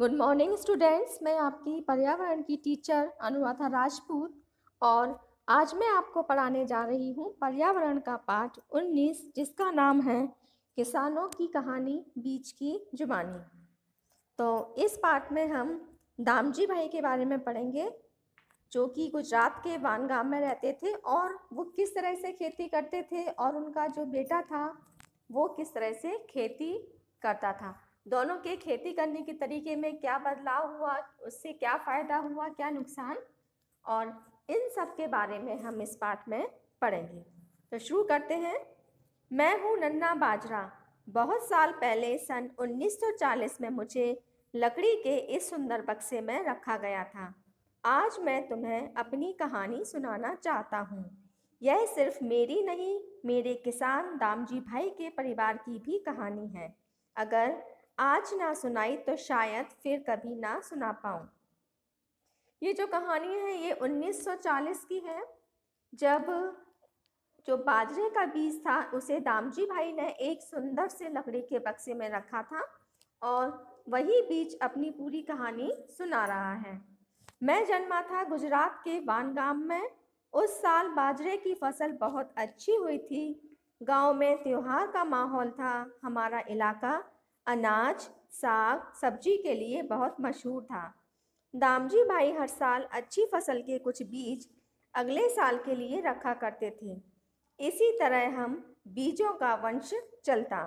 good morning students मैं आपकी पर्यावरण की टीचर अनुराधा राजपूत और आज मैं आपको पढ़ाने जा रही हूँ पर्यावरण का पाठ 19 जिसका नाम है किसानों की कहानी बीच की जुबानी तो इस पाठ में हम दामजी भाई के बारे में पढ़ेंगे जो कि गुजरात के वानगाम में रहते थे और वो किस तरह से खेती करते थे और उनका जो बेटा था वो किस तरह से खेती करता था दोनों के खेती करने के तरीके में क्या बदलाव हुआ उससे क्या फ़ायदा हुआ क्या नुकसान और इन सब के बारे में हम इस पाठ में पढ़ेंगे तो शुरू करते हैं मैं हूँ नन्ना बाजरा बहुत साल पहले सन 1940 में मुझे लकड़ी के इस सुंदर बक्से में रखा गया था आज मैं तुम्हें अपनी कहानी सुनाना चाहता हूँ यह सिर्फ मेरी नहीं मेरे किसान दामजी भाई के परिवार की भी कहानी है अगर आज ना सुनाई तो शायद फिर कभी ना सुना पाऊँ ये जो कहानी है ये 1940 की है जब जो बाजरे का बीज था उसे दामजी भाई ने एक सुंदर से लकड़ी के बक्से में रखा था और वही बीज अपनी पूरी कहानी सुना रहा है मैं जन्मा था गुजरात के वानगाम में उस साल बाजरे की फसल बहुत अच्छी हुई थी गांव में त्यौहार का माहौल था हमारा इलाका अनाज साग सब्जी के लिए बहुत मशहूर था दामजी भाई हर साल अच्छी फसल के कुछ बीज अगले साल के लिए रखा करते थे इसी तरह हम बीजों का वंश चलता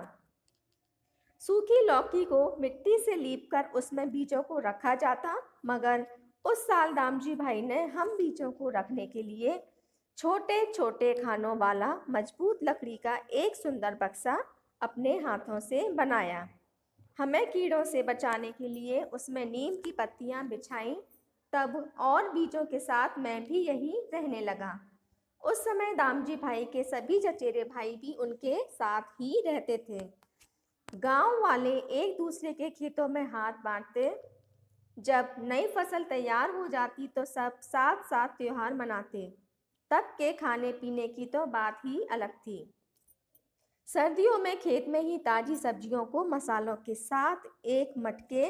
सूखी लौकी को मिट्टी से लीपकर उसमें बीजों को रखा जाता मगर उस साल दामजी भाई ने हम बीजों को रखने के लिए छोटे छोटे खानों वाला मजबूत लकड़ी का एक सुंदर बक्सा अपने हाथों से बनाया हमें कीड़ों से बचाने के लिए उसमें नीम की पत्तियां बिछाई तब और बीजों के साथ मैं भी यहीं रहने लगा उस समय दामजी भाई के सभी चचेरे भाई भी उनके साथ ही रहते थे गांव वाले एक दूसरे के खेतों में हाथ बांटते जब नई फसल तैयार हो जाती तो सब साथ साथ त्यौहार मनाते तब के खाने पीने की तो बात ही अलग थी सर्दियों में खेत में ही ताज़ी सब्जियों को मसालों के साथ एक मटके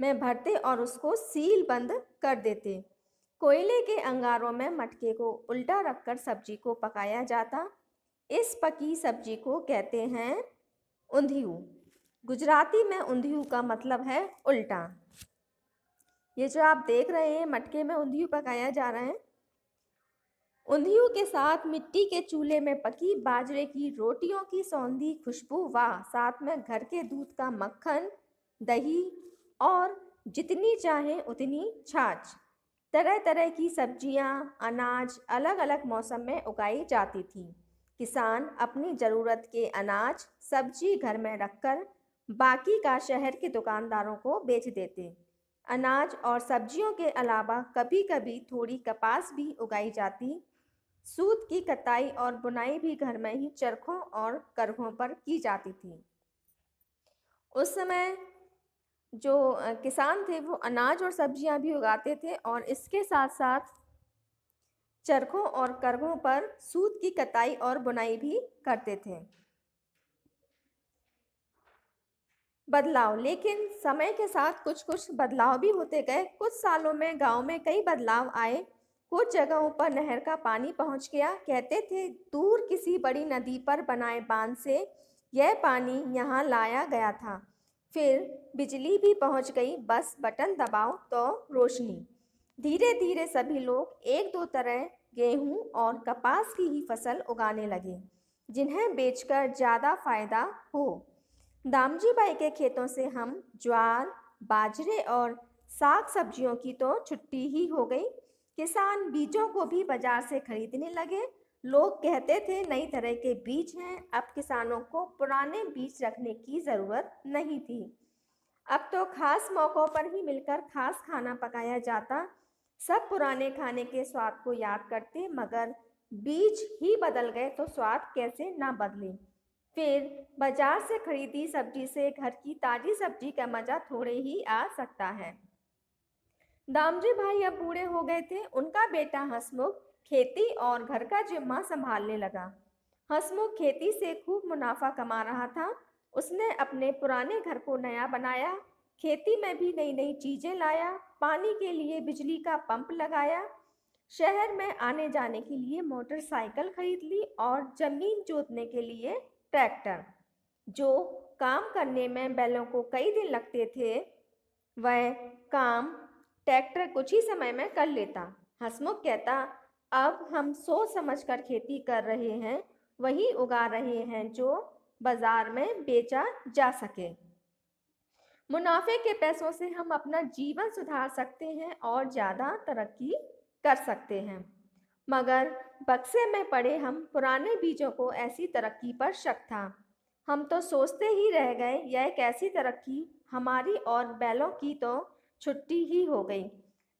में भरते और उसको सील बंद कर देते कोयले के अंगारों में मटके को उल्टा रखकर सब्जी को पकाया जाता इस पकी सब्जी को कहते हैं उंधियू गुजराती में उंधियू का मतलब है उल्टा ये जो आप देख रहे हैं मटके में उंधियू पकाया जा रहा है उंधियों के साथ मिट्टी के चूल्हे में पकी बाजरे की रोटियों की सौंधी खुशबू व साथ में घर के दूध का मक्खन दही और जितनी चाहें उतनी छाछ तरह तरह की सब्जियां, अनाज अलग अलग मौसम में उगाई जाती थी किसान अपनी ज़रूरत के अनाज सब्जी घर में रखकर बाकी का शहर के दुकानदारों को बेच देते अनाज और सब्जियों के अलावा कभी कभी थोड़ी कपास भी उगाई जाती सूत की कताई और बुनाई भी घर में ही चरखों और करघों पर की जाती थी उस समय जो किसान थे वो अनाज और सब्जियां भी उगाते थे और इसके साथ साथ चरखों और करघों पर सूत की कताई और बुनाई भी करते थे बदलाव लेकिन समय के साथ कुछ कुछ बदलाव भी होते गए कुछ सालों में गांव में कई बदलाव आए कुछ जगहों पर नहर का पानी पहुंच गया कहते थे दूर किसी बड़ी नदी पर बनाए बांध से यह पानी यहाँ लाया गया था फिर बिजली भी पहुंच गई बस बटन दबाओ तो रोशनी धीरे धीरे सभी लोग एक दो तरह गेहूं और कपास की ही फसल उगाने लगे जिन्हें बेचकर ज़्यादा फायदा हो दामजी बाई के खेतों से हम ज्वार बाजरे और साग सब्जियों की तो छुट्टी ही हो गई किसान बीजों को भी बाजार से खरीदने लगे लोग कहते थे नई तरह के बीज हैं अब किसानों को पुराने बीज रखने की ज़रूरत नहीं थी अब तो खास मौक़ों पर ही मिलकर खास खाना पकाया जाता सब पुराने खाने के स्वाद को याद करते मगर बीज ही बदल गए तो स्वाद कैसे ना बदले फिर बाजार से खरीदी सब्जी से घर की ताज़ी सब्जी का मज़ा थोड़े ही आ सकता है दामजी भाई अब बूढ़े हो गए थे उनका बेटा हंसमुख खेती और घर का जिम्मा संभालने लगा हंसमुख खेती से खूब मुनाफा कमा रहा था उसने अपने पुराने घर को नया बनाया खेती में भी नई नई चीज़ें लाया पानी के लिए बिजली का पंप लगाया शहर में आने जाने के लिए मोटरसाइकिल खरीद ली और ज़मीन जोतने के लिए ट्रैक्टर जो काम करने में बैलों को कई दिन लगते थे वह काम ट्रैक्टर कुछ ही समय में कर लेता हसमुख कहता अब हम सोच समझ कर खेती कर रहे हैं वही उगा रहे हैं जो बाज़ार में बेचा जा सके मुनाफे के पैसों से हम अपना जीवन सुधार सकते हैं और ज़्यादा तरक्की कर सकते हैं मगर बक्से में पड़े हम पुराने बीजों को ऐसी तरक्की पर शक था हम तो सोचते ही रह गए यह एक ऐसी तरक्की हमारी और बैलों की तो छुट्टी ही हो गई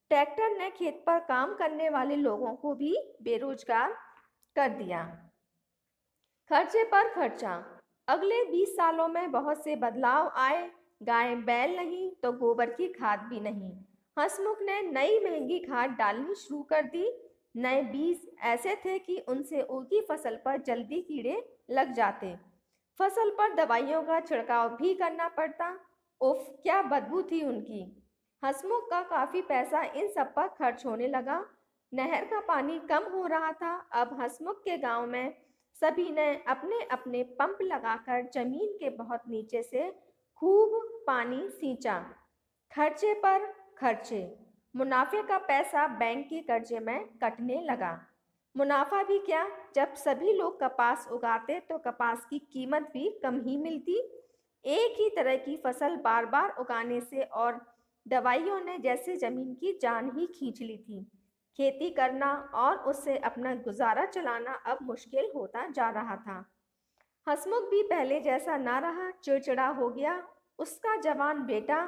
ट्रैक्टर ने खेत पर काम करने वाले लोगों को भी बेरोजगार कर दिया खर्चे पर खर्चा अगले 20 सालों में बहुत से बदलाव आए गाय बैल नहीं तो गोबर की खाद भी नहीं हसमुख ने नई महंगी खाद डालनी शुरू कर दी नए बीज ऐसे थे कि उनसे उनकी फसल पर जल्दी कीड़े लग जाते फसल पर दवाइयों का छिड़काव भी करना पड़ता उफ क्या बदबू थी उनकी हसमुख का काफ़ी पैसा इन सब पर खर्च होने लगा नहर का पानी कम हो रहा था अब हसमुख के गांव में सभी ने अपने अपने पंप लगाकर जमीन के बहुत नीचे से खूब पानी सींचा खर्चे पर खर्चे मुनाफे का पैसा बैंक के कर्जे में कटने लगा मुनाफा भी क्या जब सभी लोग कपास उगाते तो कपास की कीमत भी कम ही मिलती एक ही तरह की फसल बार बार उगाने से और दवाइयों ने जैसे ज़मीन की जान ही खींच ली थी खेती करना और उससे अपना गुजारा चलाना अब मुश्किल होता जा रहा था हसमुख भी पहले जैसा ना रहा चिड़चिड़ा हो गया उसका जवान बेटा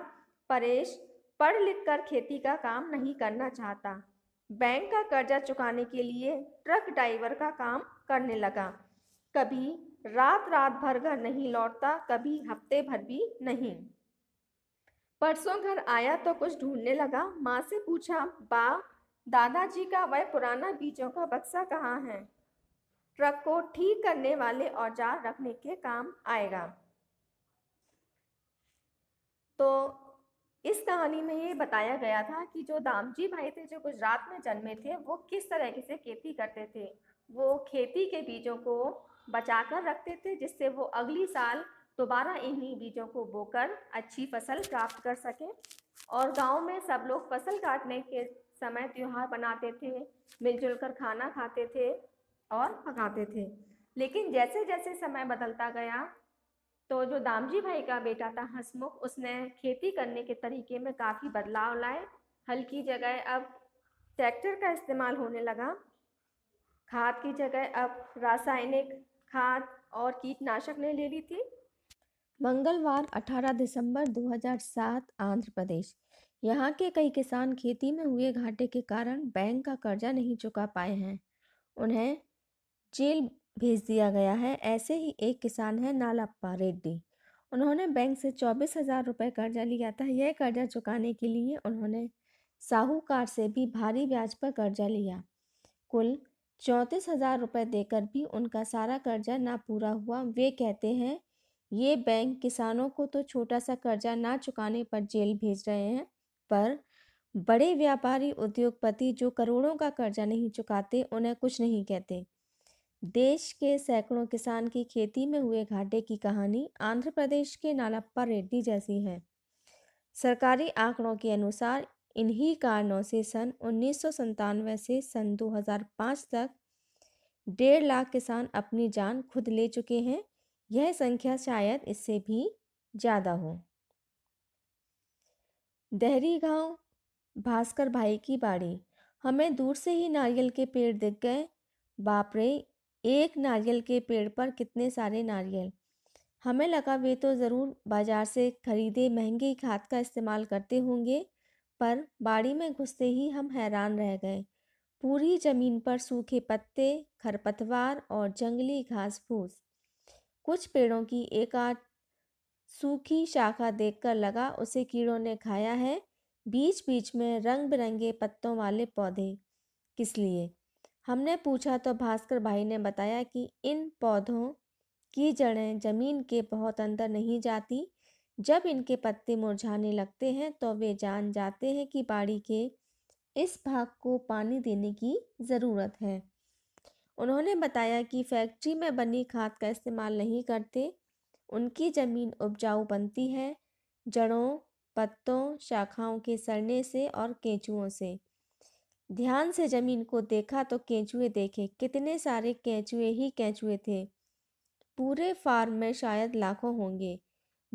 परेश पढ़ लिख कर खेती का काम नहीं करना चाहता बैंक का कर्जा चुकाने के लिए ट्रक ड्राइवर का काम करने लगा कभी रात रात भर घर नहीं लौटता कभी हफ्ते भर भी नहीं परसों घर आया तो कुछ ढूंढने लगा माँ से पूछा बा दादाजी का वह पुराना बीजों का बक्सा कहाँ है ट्रक को ठीक करने वाले औजार रखने के काम आएगा तो इस कहानी में ये बताया गया था कि जो दामजी भाई थे जो गुजरात में जन्मे थे वो किस तरह से खेती करते थे वो खेती के बीजों को बचा कर रखते थे जिससे वो अगली साल दोबारा इन्हीं बीजों को बोकर अच्छी फसल प्राप्त कर सकें और गांव में सब लोग फसल काटने के समय त्यौहार बनाते थे मिलजुल कर खाना खाते थे और पकाते थे लेकिन जैसे जैसे समय बदलता गया तो जो दामजी भाई का बेटा था हसमुख उसने खेती करने के तरीके में काफ़ी बदलाव लाए हल्की जगह अब ट्रैक्टर का इस्तेमाल होने लगा खाद की जगह अब रासायनिक खाद और कीटनाशक ने ले ली थी मंगलवार 18 दिसंबर 2007 आंध्र प्रदेश यहाँ के कई किसान खेती में हुए घाटे के कारण बैंक का कर्जा नहीं चुका पाए हैं उन्हें जेल भेज दिया गया है ऐसे ही एक किसान है नालाप्पा रेड्डी उन्होंने बैंक से चौबीस हज़ार रुपये कर्जा लिया था यह कर्जा चुकाने के लिए उन्होंने साहूकार से भी भारी ब्याज पर कर्जा लिया कुल चौंतीस हज़ार रुपये देकर भी उनका सारा कर्जा ना पूरा हुआ वे कहते हैं ये बैंक किसानों को तो छोटा सा कर्जा ना चुकाने पर जेल भेज रहे हैं पर बड़े व्यापारी उद्योगपति जो करोड़ों का कर्जा नहीं चुकाते उन्हें कुछ नहीं कहते देश के सैकड़ों किसान की खेती में हुए घाटे की कहानी आंध्र प्रदेश के नालप्पा रेड्डी जैसी है सरकारी आंकड़ों के अनुसार इन्हीं कारणों से सन उन्नीस से सन 2005 तक डेढ़ लाख किसान अपनी जान खुद ले चुके हैं यह संख्या शायद इससे भी ज़्यादा हो दहरी गांव भास्कर भाई की बाड़ी हमें दूर से ही नारियल के पेड़ दिख गए बाप रे एक नारियल के पेड़ पर कितने सारे नारियल हमें लगा वे तो ज़रूर बाज़ार से खरीदे महंगे खाद का इस्तेमाल करते होंगे पर बाड़ी में घुसते ही हम हैरान रह गए पूरी ज़मीन पर सूखे पत्ते खरपतवार और जंगली घास फूस कुछ पेड़ों की एक आध सूखी शाखा देखकर लगा उसे कीड़ों ने खाया है बीच बीच में रंग बिरंगे पत्तों वाले पौधे किस लिए हमने पूछा तो भास्कर भाई ने बताया कि इन पौधों की जड़ें जमीन के बहुत अंदर नहीं जाती जब इनके पत्ते मुरझाने लगते हैं तो वे जान जाते हैं कि बाड़ी के इस भाग को पानी देने की ज़रूरत है उन्होंने बताया कि फैक्ट्री में बनी खाद का इस्तेमाल नहीं करते उनकी ज़मीन उपजाऊ बनती है जड़ों पत्तों शाखाओं के सड़ने से और केंचुओं से ध्यान से ज़मीन को देखा तो केंचुए देखे कितने सारे केंचुए ही केंचुए थे पूरे फार्म में शायद लाखों होंगे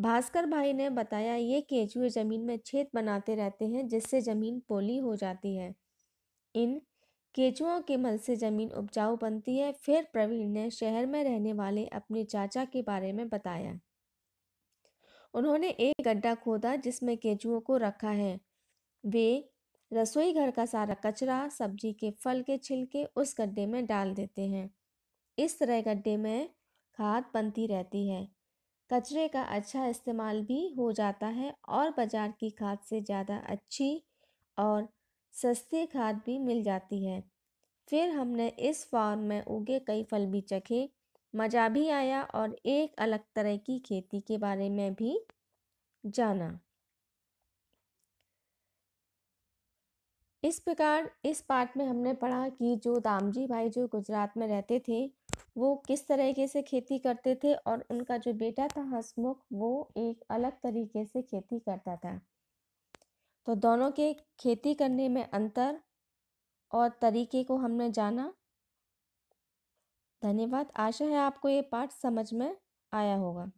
भास्कर भाई ने बताया ये केंचुए ज़मीन में छेद बनाते रहते हैं जिससे ज़मीन पोली हो जाती है इन केचुओं के मल से ज़मीन उपजाऊ बनती है फिर प्रवीण ने शहर में रहने वाले अपने चाचा के बारे में बताया उन्होंने एक गड्ढा खोदा जिसमें केचुओं को रखा है वे रसोई घर का सारा कचरा सब्जी के फल के छिलके उस गड्ढे में डाल देते हैं इस तरह गड्ढे में खाद बनती रहती है कचरे का अच्छा इस्तेमाल भी हो जाता है और बाज़ार की खाद से ज़्यादा अच्छी और सस्ती खाद भी मिल जाती है फिर हमने इस फार्म में उगे कई फल भी चखे मज़ा भी आया और एक अलग तरह की खेती के बारे में भी जाना इस प्रकार इस पार्ट में हमने पढ़ा कि जो दामजी भाई जो गुजरात में रहते थे वो किस तरीके से खेती करते थे और उनका जो बेटा था हसमुख वो एक अलग तरीके से खेती करता था तो दोनों के खेती करने में अंतर और तरीके को हमने जाना धन्यवाद आशा है आपको ये पाठ समझ में आया होगा